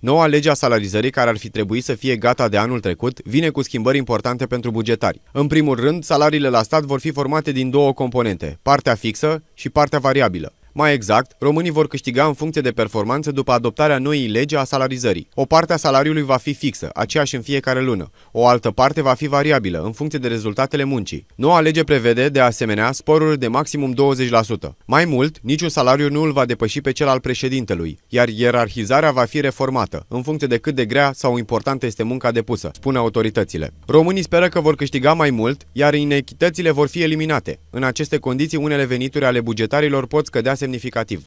Noua lege a salarizării, care ar fi trebuit să fie gata de anul trecut, vine cu schimbări importante pentru bugetari. În primul rând, salariile la stat vor fi formate din două componente, partea fixă și partea variabilă. Mai exact, românii vor câștiga în funcție de performanță după adoptarea noii legi a salarizării. O parte a salariului va fi fixă, aceeași în fiecare lună. O altă parte va fi variabilă, în funcție de rezultatele muncii. Noua lege prevede, de asemenea, sporuri de maximum 20%. Mai mult, niciun salariu nu îl va depăși pe cel al președintelui, iar ierarhizarea va fi reformată, în funcție de cât de grea sau importantă este munca depusă, spune autoritățile. Românii speră că vor câștiga mai mult, iar inechitățile vor fi eliminate. În aceste condiții, unele venituri ale bugetarilor pot scădea semnificativ significativo.